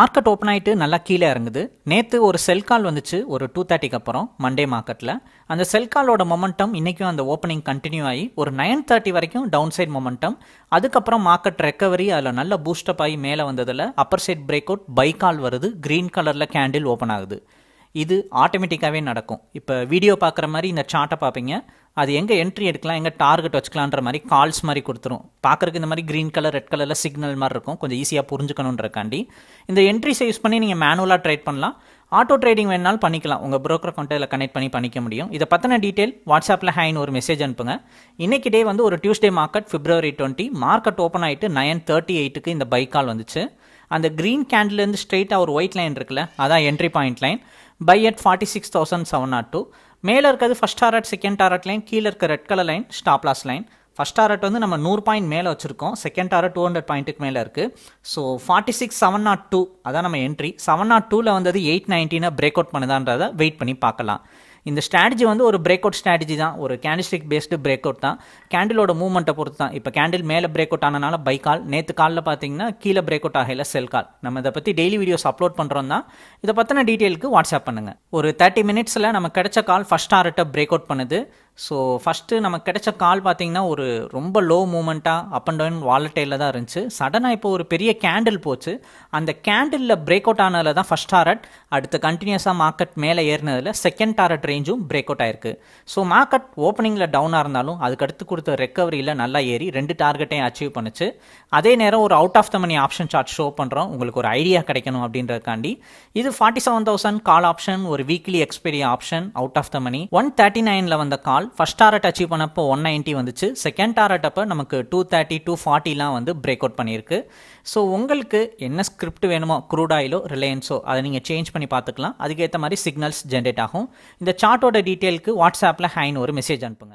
market open ஆகிட்டு நல்லா கீழே இறங்குது நேற்று ஒரு செல் கால் வந்துச்சு ஒரு டூ தேர்ட்டிக்கு அப்புறம் மண்டே மார்க்கெட்டில் அந்த செல் காலோட மொமெண்டம் இன்றைக்கும் அந்த ஓப்பனிங் கண்டினியூ ஆகி ஒரு நைன் தேர்ட்டி வரைக்கும் டவுன் சைட் மொமெண்டம் அதுக்கப்புறம் மார்க்கெட் ரெக்கவரி அதில் நல்ல பூஸ்டப் ஆகி மேலே வந்ததில் upper side break out buy call வருது க்ரீன் கலரில் கேண்டில் ஓப்பன் ஆகுது இது ஆட்டோமேட்டிக்காகவே நடக்கும் இப்போ வீடியோ பார்க்குற மாதிரி இந்த சார்ட்டை பார்ப்பீங்க அது எங்கே என்ட்ரி எடுக்கலாம் எங்கே டார்கெட் வச்சுக்கலான்ற மாதிரி கால்ஸ் மாதிரி கொடுத்துரும் பார்க்குறக்கு இந்த மாதிரி க்ரீன் கலர் ரெட் கலரில் சிக்னல் மாதிரி இருக்கும் கொஞ்சம் ஈஸியாக புரிஞ்சுக்கணுன்றக்காண்டி இந்த என்ட்ரிஸை யூஸ் பண்ணி நீங்கள் மேனுவலாக ட்ரேட் பண்ணலாம் ஆட்டோ ட்ரேடிங் வேணாலும் பண்ணிக்கலாம் உங்கள் புரோக்கர் அக்கௌண்ட்டில் கனெக்ட் பண்ணி பண்ணிக்க முடியும் இதை பற்றின டீட்டெயில் வாட்ஸ்அப்பில் ஹேன் ஒரு மெசேஜ் அனுப்புங்க இன்றைக்கி டே வந்து ஒரு Tuesday market February twenty market open ஆகிட்டு நைன் தேர்ட்டி எயிட்டுக்கு இந்த பைக் கால் வந்துச்சு அந்த க்ரீன் இருந்து ஸ்ட்ரெயிட்டாக ஒரு ஒயிட் லைன் இருக்குல்ல அதான் entry point line buy at forty six thousand seven naught two மேலே இருக்கிறது first target second target line கீழே இருக்க red colour line stop loss line first target வந்து நம்ம நூறு பாயிண்ட் மேலே வச்சுருக்கோம் செகண்ட் டாரட் டூ ஹண்ட்ரட் பாயிண்ட்டுக்கு மேலே இருக்குது so forty six seven naught two அதான் நம்ம என்ட்ரி செவன் நாட் டூவில் வந்தது எயிட் நைன்டீனை பிரேக் அவுட் பண்ணுதான்றதை வெயிட் பண்ணி பார்க்கலாம் இந்த ஸ்ட்ராட்டஜி வந்து ஒரு பிரேக் அவுட் ஸ்ட்ராட்டஜி தான் ஒரு கேண்டில்ஸ்டிக் பேஸ்டு பிரேக் அவுட் தான் கேண்டிலோட மூவ்மெண்ட்டை பொறுத்து தான் இப்போ கேண்டில் மேலே பிரேக் அவுட் ஆனனால பை கால் நேற்று காலில் பார்த்தீங்கன்னா கீழே பிரேக் அவுட் ஆகல செல் கால் நம்ம இதை பற்றி டெய்லி வீடியோஸ் அப்லோட் பண்ணுறோம் தான் இதை பற்றின டீட்டெயிலுக்கு வாட்ஸ்அப் பண்ணுங்கள் ஒரு தேர்ட்டி மினிட்ஸில் நம்ம கிடைச்ச கால் ஃபஸ்ட் ஆர்ட்டை பிரேக் அவுட் பண்ணுது ஸோ ஃபஸ்ட்டு நமக்கு கிடைச்ச கால் பார்த்தீங்கன்னா ஒரு ரொம்ப லோ மூமெண்ட்டாக அப் அண்ட் டவுன் வாலட்டையில் தான் இருந்துச்சு சடனாக இப்போ ஒரு பெரிய கேண்டில் போச்சு அந்த கேண்டிலில் பிரேக் அவுட் ஆனதில் தான் ஃபஸ்ட் டாரட் அடுத்து கண்டினியூஸாக மார்க்கெட் மேலே ஏறினதில் செகண்ட் டாரட் ரேஞ்சும் பிரேக் அவுட் ஆயிருக்கு ஸோ மார்க்கெட் ஓப்பனிங்கில் டவுனாக இருந்தாலும் அதுக்கடுத்து கொடுத்த ரெக்கவரியில் நல்லா ஏறி ரெண்டு டார்கெட்டையும் அச்சீவ் பண்ணுச்சு அதே நேரம் ஒரு out of the money option chart show பண்ணுறோம் உங்களுக்கு ஒரு ஐடியா கிடைக்கணும் அப்படின்றதுக்காண்டி இது forty seven thousand call option ஒரு weekly expiry option out of the money one thirty நைனில் வந்த கால் ஆனால் ஃபஸ்ட் டாரட் அச்சீவ் பண்ணப்போ ஒன் நைன்ட்டி வந்துச்சு செகண்ட் டாரட் அப்போ நமக்கு டூ தேர்ட்டி டூ ஃபார்ட்டிலாம் வந்து பிரேக் அவுட் பண்ணியிருக்கு ஸோ உங்களுக்கு என்ன ஸ்கிரிப்ட் வேணுமோ குரூடாயிலோ ரிலையன்ஸோ அதை நீங்கள் சேஞ்ச் பண்ணி பார்த்துக்கலாம் அதுக்கேற்ற மாதிரி சிக்னல்ஸ் ஜென்ரேட் ஆகும் இந்த சார்ட்டோட டீட்டெயிலுக்கு வாட்ஸ்அப்பில் ஹேன் ஒரு மெசேஜ் அனுப்புங்க